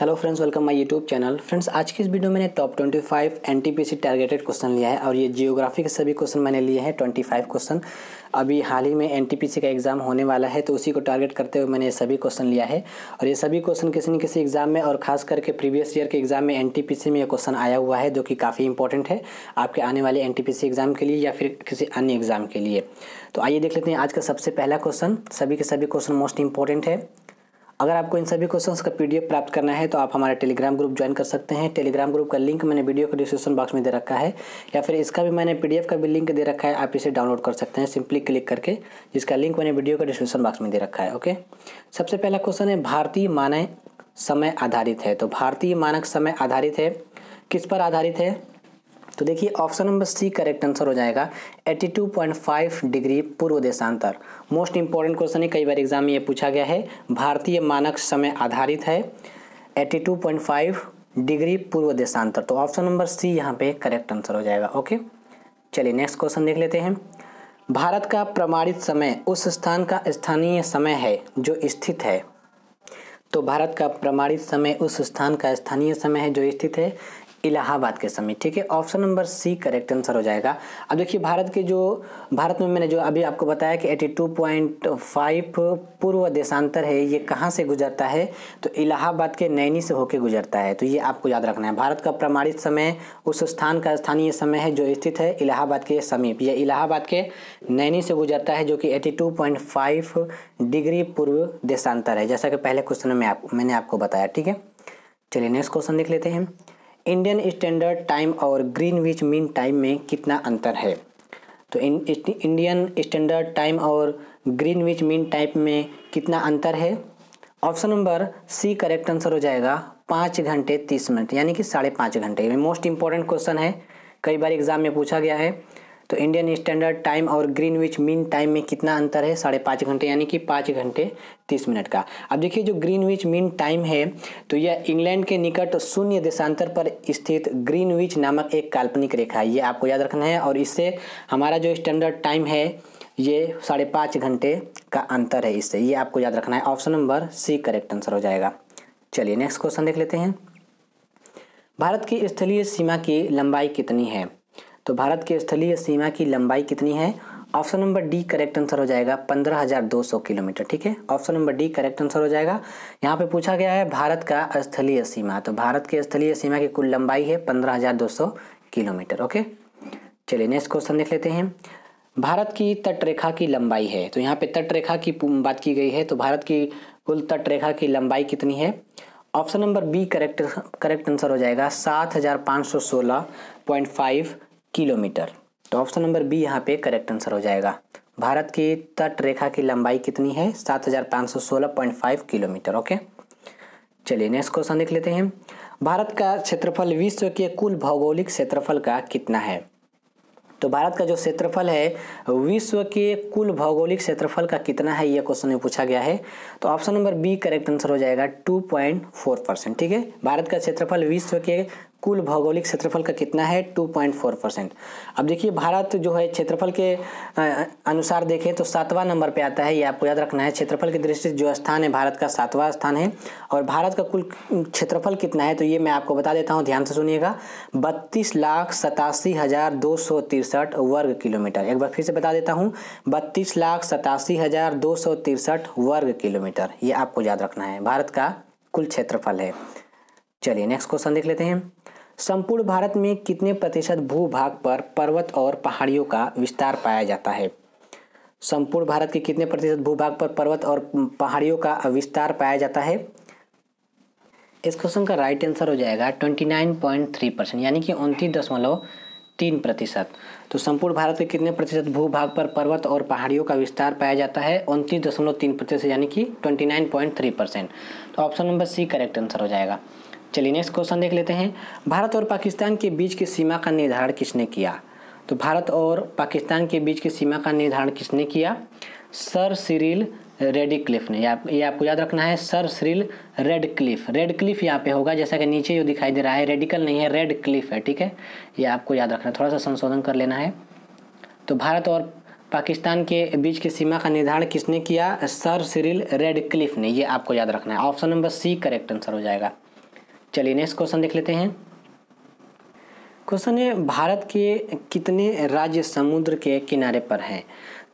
Hello friends welcome my YouTube channel friends आज की इस वीडियो में मैंने टॉप 25 एनटीपीसी टारगेटेड क्वेश्चन लिया है और ये जियोग्राफी के सभी क्वेश्चन मैंने लिए हैं 25 क्वेश्चन अभी हाल ही में एन का एग्ज़ाम होने वाला है तो उसी को टारगेट करते हुए मैंने ये सभी क्वेश्चन लिया है और ये सभी क्वेश्चन किसी न किसी एग्ज़ाम में और खास करके प्रीवियस ईयर के एग्ज़ाम में एन में ये क्वेश्चन आया हुआ है जो कि काफ़ी इंपॉर्टेंट है आपके आने वाले एन एग्ज़ाम के लिए या फिर किसी अन्य एग्ज़ाम के लिए तो आइए देख लेते हैं आज का सबसे पहला क्वेश्चन सभी के सभी क्वेश्चन मोस्ट इंपॉर्टेंट है अगर आपको इन सभी क्वेश्चन का पी प्राप्त करना है तो आप हमारा टेलीग्राम ग्रुप ज्वाइन कर सकते हैं टेलीग्राम ग्रुप का लिंक मैंने वीडियो को डिस्क्रिप्शन बॉक्स में दे रखा है या फिर इसका भी मैंने पी का भी लिंक दे रखा है आप इसे डाउनलोड कर सकते हैं सिंपली क्लिक करके जिसका लिंक मैंने वीडियो का डिस्क्रिप्शन बॉक्स में दे रखा है ओके सबसे पहला क्वेश्चन है भारतीय मानक समय आधारित है तो भारतीय मानक समय आधारित है किस पर आधारित है तो देखिए option number C correct answer हो जाएगा 82.5 डिग्री पूर्व देशांतर मोस्ट इंपॉर्टेंट क्वेश्चन है कई बार एग्जाम में ये पूछा गया है भारतीय मानक समय आधारित है 82.5 डिग्री पूर्व देशांतर तो ऑप्शन नंबर सी यहाँ पे करेक्ट आंसर हो जाएगा ओके चलिए नेक्स्ट क्वेश्चन देख लेते हैं भारत का प्रमाणित समय उस स्थान का स्थानीय समय है जो स्थित है तो भारत का प्रमाणित समय उस स्थान का स्थानीय समय है जो स्थित है इलाहाबाद के समीप ठीक है option number C correct answer हो जाएगा अब देखिए भारत के जो भारत में मैंने जो अभी आपको बताया कि 82.5 पूर्व देशांतर है ये कहाँ से गुजरता है तो इलाहाबाद के नैनी से होके गुजरता है तो ये आपको याद रखना है भारत का प्रमाणित समय उस स्थान का स्थानीय समय है जो स्थित है इलाहाबाद के समीप यह इलाहाबाद के नैनी से गुजरता है जो कि फाइव डिग्री पूर्व देशांतर है जैसा कि पहले क्वेश्चन में आप मैंने आपको बताया ठीक है चलिए नेक्स्ट क्वेश्चन देख लेते हैं इंडियन स्टैंडर्ड टाइम और ग्रीनविच मीन टाइम में कितना अंतर है तो इंडियन स्टैंडर्ड टाइम और ग्रीनविच मीन टाइम में कितना अंतर है option number C correct answer हो जाएगा पाँच घंटे तीस मिनट यानी कि साढ़े पाँच घंटे मोस्ट इंपॉर्टेंट क्वेश्चन है कई बार एग्जाम में पूछा गया है तो इंडियन स्टैंडर्ड टाइम और ग्रीनविच मीन टाइम में कितना अंतर है साढ़े पाँच घंटे यानी कि पाँच घंटे तीस मिनट का अब देखिए जो ग्रीनविच मीन टाइम है तो यह इंग्लैंड के निकट शून्य देशांतर पर स्थित ग्रीनविच नामक एक काल्पनिक रेखा है ये आपको याद रखना है और इससे हमारा जो स्टैंडर्ड टाइम है ये साढ़े पाँच घंटे का अंतर है इससे ये आपको याद रखना है option number C correct answer हो जाएगा चलिए नेक्स्ट क्वेश्चन देख लेते हैं भारत की स्थलीय सीमा की लंबाई कितनी है तो भारत की स्थलीय सीमा की लंबाई कितनी है option number D correct answer हो जाएगा पंद्रह हज़ार दो सौ किलोमीटर ठीक है option number D correct answer हो जाएगा यहाँ पे पूछा गया है भारत का स्थलीय सीमा तो भारत की स्थलीय सीमा की कुल लंबाई है पंद्रह हज़ार दो सौ किलोमीटर ओके चलिए नेक्स्ट क्वेश्चन देख लेते हैं भारत की तटरेखा की लंबाई है तो यहाँ पे तटरेखा की बात की गई है तो भारत की कुल तटरेखा की लंबाई कितनी है option number B correct correct answer हो जाएगा सात हज़ार सौ सोलह पॉइंट फाइव किलोमीटर तो ऑप्शन नंबर बी यहाँ पे करेक्ट आंसर हो जाएगा भारत की तट रेखा की लंबाई कितनी है सात हजार पाँच सौ सोलह पॉइंट फाइव किलोमीटर ओके चलिए नेक्स्ट क्वेश्चन देख लेते हैं भारत का क्षेत्रफल विश्व के कुल भौगोलिक क्षेत्रफल का कितना है तो भारत का जो क्षेत्रफल है विश्व के कुल भौगोलिक क्षेत्रफल का कितना है यह क्वेश्चन में पूछा गया है तो option number B correct answer हो जाएगा 2.4 परसेंट ठीक है भारत का क्षेत्रफल विश्व के कुल भौगोलिक क्षेत्रफल का कितना है 2.4 परसेंट अब देखिए भारत जो है क्षेत्रफल के अनुसार देखें तो सातवां नंबर पे आता है ये आपको याद रखना है क्षेत्रफल की दृष्टि जो स्थान है भारत का सातवां स्थान है और भारत का कुल क्षेत्रफल कितना है तो ये मैं आपको बता देता हूँ ध्यान से सुनिएगा बत्तीस लाख सतासी हज़ार दो सौ तिरसठ वर्ग किलोमीटर एक बार फिर से बता देता हूँ बत्तीस लाख सतासी हज़ार दो सौ तिरसठ वर्ग किलोमीटर ये आपको याद रखना है भारत का कुल क्षेत्रफल है चलिए नेक्स्ट क्वेश्चन देख लेते हैं संपूर्ण भारत में कितने प्रतिशत भूभाग पर पर्वत और पहाड़ियों का विस्तार पाया जाता है संपूर्ण भारत के कितने प्रतिशत भूभाग पर पर्वत और पहाड़ियों का विस्तार पाया जाता है इस क्वेश्चन का राइट आंसर हो जाएगा twenty nine point three percent यानी कि उनतीस दशमलव तीन प्रतिशत तो संपूर्ण भारत के कितने प्रतिशत भूभाग पर पर्वत और पहाड़ियों का विस्तार पाया जाता है उनतीस दशमलव तीन प्रतिशत यानी कि twenty nine point three percent तो option number C correct answer हो जाएगा चलिए नेक्स्ट क्वेश्चन देख लेते हैं भारत और पाकिस्तान के बीच की सीमा का निर्धारण किसने किया तो भारत और पाकिस्तान के बीच की सीमा का निर्धारण किसने किया सर सिरिल रेड क्लिफ ने ये आपको याद रखना है Sir Cyril Radcliffe Radcliffe यहाँ पे होगा जैसा कि नीचे जो दिखाई दे रहा है रेडिकल नहीं है रेड क्लिफ है ठीक है ये आपको याद रखना थोड़ा सा संशोधन कर लेना है तो भारत और पाकिस्तान के बीच की सीमा का निर्धारण किसने किया सर सिरिल रेड क्लिफ ने ये आपको याद रखना है option number C correct answer हो जाएगा चलिए नेक्स्ट क्वेश्चन देख लेते हैं क्वेश्चन है भारत के कितने राज्य समुद्र के किनारे पर हैं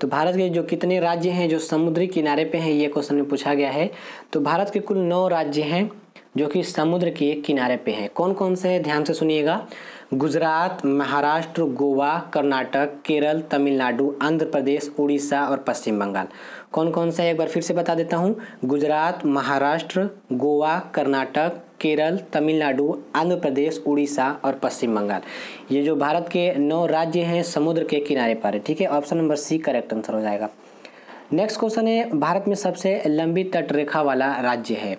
तो भारत के जो कितने राज्य हैं जो समुद्री किनारे पे हैं ये क्वेश्चन में पूछा गया है तो भारत के कुल नौ राज्य हैं जो कि समुद्र के किनारे पे हैं कौन कौन से हैं ध्यान से सुनिएगा गुजरात महाराष्ट्र गोवा कर्नाटक केरल तमिलनाडु आंध्र प्रदेश उड़ीसा और पश्चिम बंगाल कौन कौन सा है एक बार फिर से बता देता हूँ गुजरात महाराष्ट्र गोवा कर्नाटक केरल तमिलनाडु आंध्र प्रदेश उड़ीसा और पश्चिम बंगाल ये जो भारत के नौ राज्य हैं समुद्र के किनारे पर ठीक है option number C correct answer हो जाएगा नेक्स्ट क्वेश्चन है भारत में सबसे लंबी तटरेखा वाला राज्य है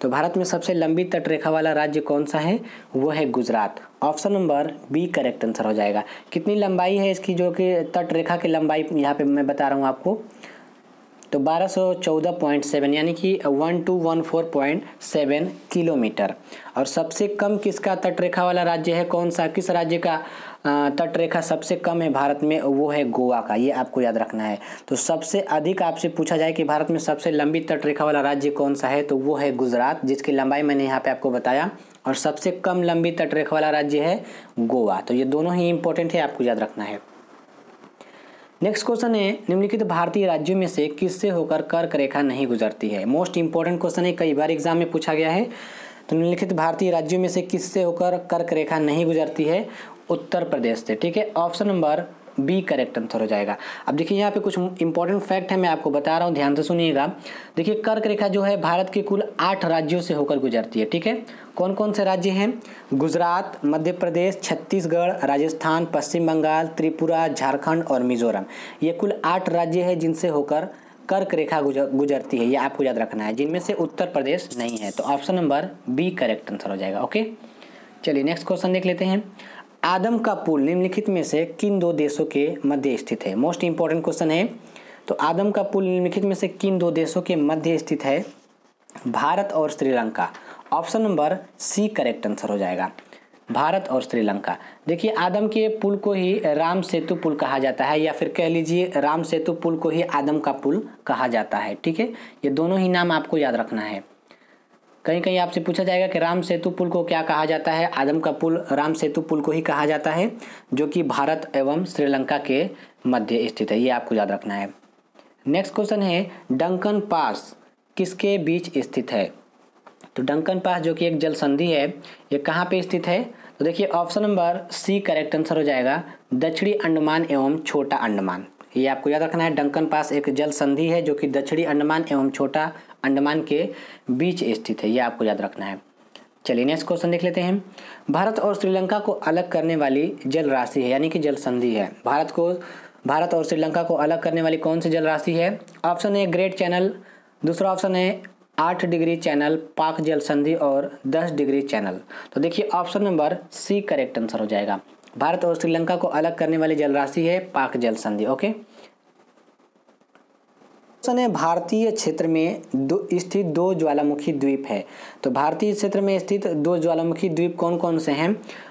तो भारत में सबसे लंबी तटरेखा वाला राज्य कौन सा है वो है Gujarat option number B correct answer हो जाएगा कितनी लंबाई है इसकी जो कि तटरेखा की लंबाई यहाँ पे मैं बता रहा हूँ आपको तो 1214.7 यानी कि 1214.7 किलोमीटर और सबसे कम किसका तटरेखा वाला राज्य है कौन सा किस राज्य का तट रेखा सबसे कम है भारत में वो है गोवा का ये आपको याद रखना है तो सबसे अधिक आपसे पूछा जाए कि भारत में सबसे लंबी तट रेखा वाला राज्य कौन सा है तो वो है गुजरात जिसकी लंबाई मैंने यहाँ पे आपको बताया और सबसे कम लंबी तट रेखा वाला राज्य है गोवा तो ये दोनों ही इंपॉर्टेंट है आपको याद रखना है नेक्स्ट क्वेश्चन है निम्नलिखित भारतीय राज्यों में से किससे होकर कर्क रेखा नहीं गुजरती है मोस्ट इंपॉर्टेंट क्वेश्चन है कई बार एग्जाम में पूछा गया है तो निम्नलिखित भारतीय राज्यों में से किससे होकर कर्क रेखा नहीं गुजरती है उत्तर प्रदेश से ठीक है option number B correct answer हो जाएगा अब देखिए यहाँ पे कुछ इंपॉर्टेंट फैक्ट है मैं आपको बता रहा हूँ ध्यान से सुनिएगा देखिए कर्क रेखा जो है भारत के कुल आठ राज्यों से होकर गुजरती है ठीक है कौन कौन से राज्य हैं गुजरात मध्य प्रदेश छत्तीसगढ़ राजस्थान पश्चिम बंगाल त्रिपुरा झारखंड और मिजोरम ये कुल आठ राज्य है जिनसे होकर कर्क रेखा गुजरती है ये आपको याद रखना है जिनमें से उत्तर प्रदेश नहीं है तो option number B correct answer हो जाएगा ओके चलिए नेक्स्ट क्वेश्चन देख लेते हैं आदम का पुल निम्नलिखित में से किन दो देशों के मध्य स्थित है मोस्ट इंपॉर्टेंट क्वेश्चन है तो आदम का पुल निम्नलिखित में से किन दो देशों के मध्य स्थित है भारत और Sri Lanka option number C correct answer हो जाएगा भारत और श्रीलंका देखिए आदम के पुल को ही राम सेतु पुल कहा जाता है या फिर कह लीजिए राम सेतु पुल को ही आदम का पुल कहा जाता है ठीक है ये दोनों ही नाम आपको याद रखना है कहीं कहीं आपसे पूछा जाएगा कि राम सेतु पुल को क्या कहा जाता है आदम का पुल राम सेतु पुल को ही कहा जाता है जो कि भारत एवं श्रीलंका के मध्य स्थित है ये आपको याद रखना है नेक्स्ट क्वेश्चन है डंकन पास किसके बीच स्थित है तो डंकन पास जो कि एक जल संधि है ये कहाँ पे स्थित है तो देखिए option number C correct answer हो जाएगा दक्षिणी अंडमान एवं छोटा अंडमान ये आपको याद रखना है डंकन पास एक जल संधि है जो कि दक्षिणी अंडमान एवं छोटा अंडमान के बीच स्थित है ये आपको याद रखना है चलिए नेक्स्ट क्वेश्चन देख लेते हैं भारत और श्रीलंका को अलग करने वाली जल राशि है यानी कि जल संधि है भारत को भारत और श्रीलंका को अलग करने वाली कौन सी जल राशि है ऑप्शन है ग्रेट चैनल दूसरा ऑप्शन है आठ डिग्री चैनल पाक जल संधि और दस डिग्री चैनल तो देखिए option number C correct answer हो जाएगा भारत और श्रीलंका को अलग करने वाली जल राशि है पाक जल संधि ओके है भारतीय क्षेत्र में दो स्थित दो ज्वालामुखी द्वीप है तो भारतीय क्षेत्र में स्थित दो ज्वालामुखी द्वीप कौन कौन से हैं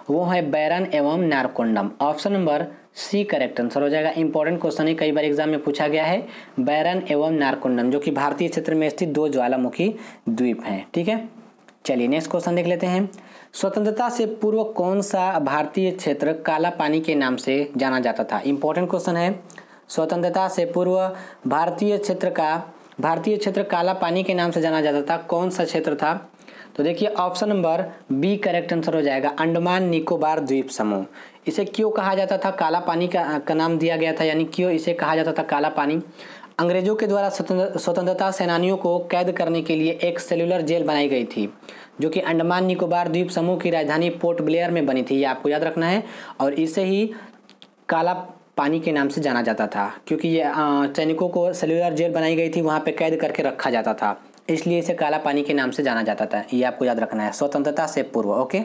वो है बैरन एवं Narcondam option number C correct answer हो जाएगा इंपॉर्टेंट क्वेश्चन है कई बार एग्जाम में पूछा गया है बैरन एवं नारकुंडम जो कि भारतीय क्षेत्र में स्थित दो ज्वालामुखी द्वीप हैं ठीक है चलिए नेक्स्ट क्वेश्चन देख लेते हैं स्वतंत्रता से पूर्व कौन सा भारतीय क्षेत्र काला पानी के नाम से जाना जाता था इंपॉर्टेंट क्वेश्चन है स्वतंत्रता से पूर्व भारतीय क्षेत्र का भारतीय क्षेत्र काला पानी के नाम से जाना जाता था कौन सा क्षेत्र था तो देखिए option number B correct answer हो जाएगा अंडमान निकोबार द्वीप समूह इसे क्यों कहा जाता था काला पानी का, का नाम दिया गया था यानी क्यों इसे कहा जाता था काला पानी अंग्रेजों के द्वारा स्वतंत्रता सेनानियों को कैद करने के लिए एक सेलुलर जेल बनाई गई थी जो कि अंडमान निकोबार द्वीप समूह की राजधानी पोर्ट ब्लेयर में बनी थी ये आपको याद रखना है और इसे ही काला पानी के नाम से जाना जाता था क्योंकि ये सैनिकों को सेलुलर जेल बनाई गई थी वहाँ पर कैद करके रखा जाता था इसलिए इसे काला पानी के नाम से जाना जाता था ये आपको याद रखना है स्वतंत्रता से पूर्व ओके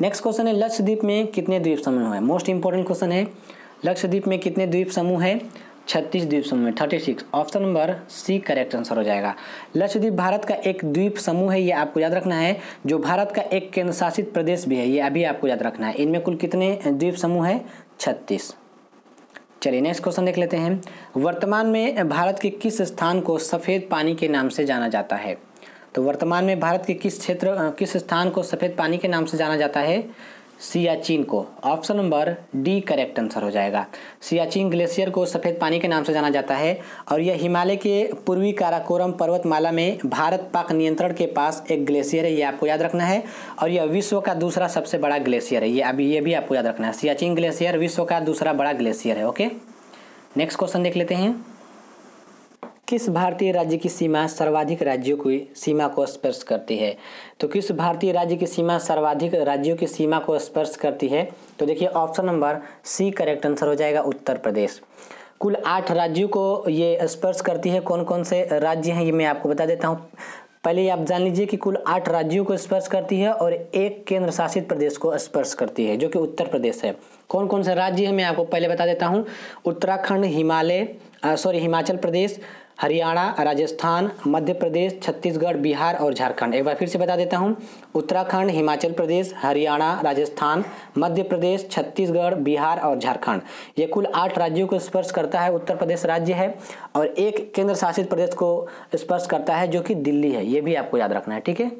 नेक्स्ट क्वेश्चन है लक्षद्वीप में कितने द्वीप समूह हैं मोस्ट इंपॉर्टेंट क्वेश्चन है लक्षद्वीप में कितने द्वीप समूह है छत्तीस द्वीपों में thirty six option number C correct answer हो जाएगा लक्षद्वीप भारत का एक द्वीप समूह है ये आपको याद रखना है जो भारत का एक केंद्रशासित प्रदेश भी है ये अभी आपको याद रखना है इनमें कुल कितने द्वीप समूह है छत्तीस चलिए नेक्स्ट क्वेश्चन देख लेते हैं वर्तमान में भारत के किस स्थान को सफ़ेद पानी के नाम से जाना जाता है तो वर्तमान में भारत के किस क्षेत्र किस स्थान को सफ़ेद पानी के नाम से जाना जाता है सियाचिन को option number D correct answer हो जाएगा सियाचिन ग्लेशियर को सफ़ेद पानी के नाम से जाना जाता है और यह हिमालय के पूर्वी काराकोरम पर्वतमाला में भारत पाक नियंत्रण के पास एक ग्लेशियर है ये आपको याद रखना है और यह विश्व का दूसरा सबसे बड़ा ग्लेशियर है ये अभी ये भी आपको याद रखना है सियाचिन ग्लेशियर विश्व का दूसरा बड़ा ग्लेशियर है ओके नेक्स्ट क्वेश्चन देख लेते हैं किस भारतीय राज्य की सीमा सर्वाधिक राज्यों की सीमा को स्पर्श करती है तो किस भारतीय राज्य की सीमा सर्वाधिक राज्यों की सीमा को स्पर्श करती है तो देखिए option number C correct answer हो जाएगा उत्तर प्रदेश कुल आठ राज्यों को ये स्पर्श करती है कौन कौन से राज्य हैं ये मैं आपको बता देता हूँ पहले आप जान लीजिए कि कुल आठ राज्यों को स्पर्श करती है और एक केंद्र शासित प्रदेश को स्पर्श करती है जो कि उत्तर प्रदेश है कौन कौन से राज्य हैं मैं आपको पहले बता देता हूँ उत्तराखंड हिमालय सॉरी हिमाचल प्रदेश हरियाणा राजस्थान मध्य प्रदेश छत्तीसगढ़ बिहार और झारखंड एक बार फिर से बता देता हूँ उत्तराखंड हिमाचल प्रदेश हरियाणा राजस्थान मध्य प्रदेश छत्तीसगढ़ बिहार और झारखंड ये कुल आठ राज्यों को स्पर्श करता है उत्तर प्रदेश राज्य है और एक केंद्र शासित प्रदेश को स्पर्श करता है जो कि दिल्ली है ये भी आपको याद रखना है ठीक है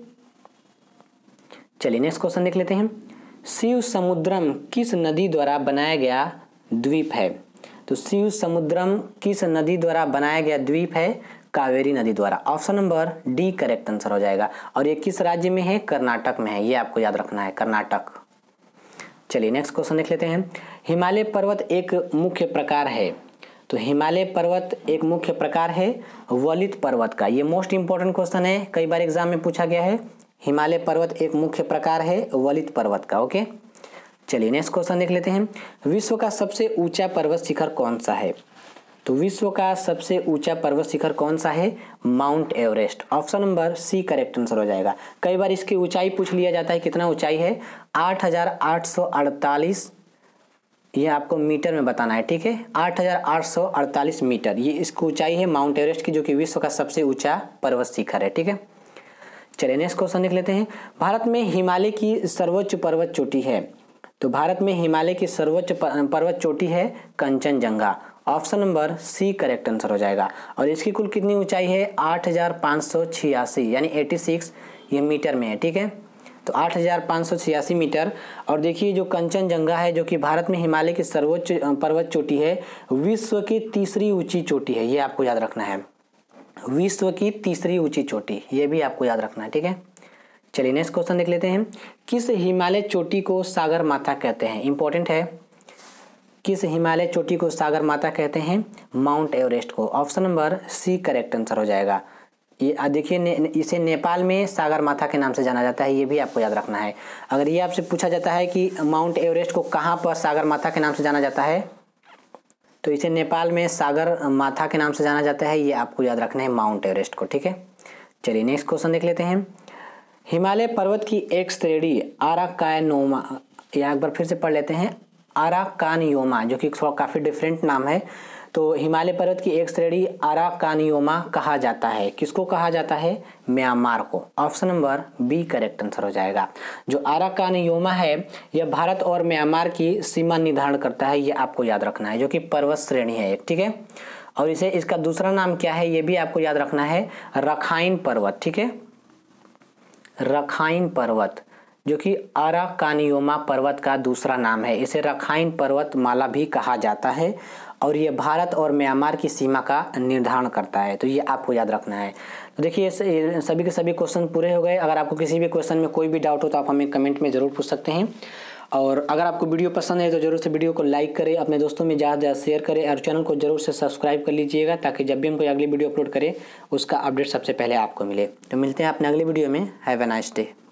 चलिए नेक्स्ट क्वेश्चन देख लेते हैं शिव समुद्रम किस नदी द्वारा बनाया गया द्वीप है तो शिव समुद्रम किस नदी द्वारा बनाया गया द्वीप है कावेरी नदी द्वारा option number D correct answer हो जाएगा और ये किस राज्य में है कर्नाटक में है ये आपको याद रखना है कर्नाटक चलिए नेक्स्ट क्वेश्चन देख लेते हैं हिमालय पर्वत एक मुख्य प्रकार है तो हिमालय पर्वत एक मुख्य प्रकार है वलित पर्वत का ये मोस्ट इंपॉर्टेंट क्वेश्चन है कई बार एग्जाम में पूछा गया है हिमालय पर्वत एक मुख्य प्रकार है वलित पर्वत का ओके okay? चलिए नेक्स्ट क्वेश्चन देख लेते हैं विश्व का सबसे ऊंचा पर्वत शिखर कौन सा है तो विश्व का सबसे ऊंचा पर्वत शिखर कौन सा है Mount Everest option number C correct answer हो जाएगा कई बार इसकी ऊंचाई पूछ लिया जाता है कितना ऊंचाई है 8848 ये आपको मीटर में बताना है ठीक है 8848 मीटर ये इसकी ऊंचाई है माउंट एवरेस्ट की जो कि विश्व का सबसे ऊंचा पर्वत शिखर है ठीक है चलिए नेक्स्ट क्वेश्चन देख लेते हैं भारत में हिमालय की सर्वोच्च पर्वत चोटी है तो भारत में हिमालय की सर्वोच्च पर्वत चोटी है Kanchenjunga option number C correct answer हो जाएगा और इसकी कुल कितनी ऊंचाई है आठ हज़ार पाँच सौ छियासी यानी एटी सिक्स ये मीटर में है ठीक है तो आठ हज़ार पाँच सौ छियासी मीटर और देखिए जो कंचनजंगा है जो कि भारत में हिमालय की सर्वोच्च पर्वत चोटी है विश्व की तीसरी ऊंची चोटी है ये आपको याद रखना है विश्व की तीसरी ऊंची चोटी ये भी आपको याद रखना है ठीक है चलिए नेक्स्ट क्वेश्चन देख लेते हैं किस हिमालय चोटी को सागर माथा कहते हैं इंपॉर्टेंट है किस हिमालय चोटी को सागर माता कहते हैं माउंट एवरेस्ट को option number C correct answer हो जाएगा ये देखिए ने, इसे नेपाल में सागर माथा के नाम से जाना जाता है ये भी आपको याद रखना है अगर ये आपसे पूछा जाता है कि माउंट एवरेस्ट को कहाँ पर सागर माथा के नाम से जाना जाता है तो इसे नेपाल में सागर माथा के नाम से जाना जाता है ये आपको याद रखना है माउंट एवरेस्ट को ठीक है चलिए नेक्स्ट क्वेश्चन देख लेते हैं हिमालय पर्वत की एक श्रेणी आराकायनोमा या एक बार फिर से पढ़ लेते हैं आराकानियोमा जो कि थोड़ा काफ़ी डिफरेंट नाम है तो हिमालय पर्वत की एक श्रेणी आराकानियोमा कहा जाता है किसको कहा जाता है म्यांमार को option number B correct answer हो जाएगा जो आराकानियोमा है यह भारत और म्यांमार की सीमा निर्धारण करता है ये आपको याद रखना है जो कि पर्वत श्रेणी है ठीक है और इसे इसका दूसरा नाम क्या है ये भी आपको याद रखना है रखाइन पर्वत ठीक है रखाइन पर्वत जो कि अराकानियोमा पर्वत का दूसरा नाम है इसे रखाइन पर्वत माला भी कहा जाता है और ये भारत और म्यांमार की सीमा का निर्धारण करता है तो ये आपको याद रखना है तो देखिए सभी के सभी क्वेश्चन पूरे हो गए अगर आपको किसी भी क्वेश्चन में कोई भी डाउट हो तो आप हमें कमेंट में ज़रूर पूछ सकते हैं और अगर आपको वीडियो पसंद है तो ज़रूर से वीडियो को लाइक करें अपने दोस्तों में ज़्यादा से ज़्यादा शेयर करें और चैनल को ज़रूर से सब्सक्राइब कर लीजिएगा ताकि जब भी हम कोई अगली वीडियो अपलोड करें उसका अपडेट सबसे पहले आपको मिले तो मिलते हैं अपने अगले वीडियो में हैव ए नाइस डे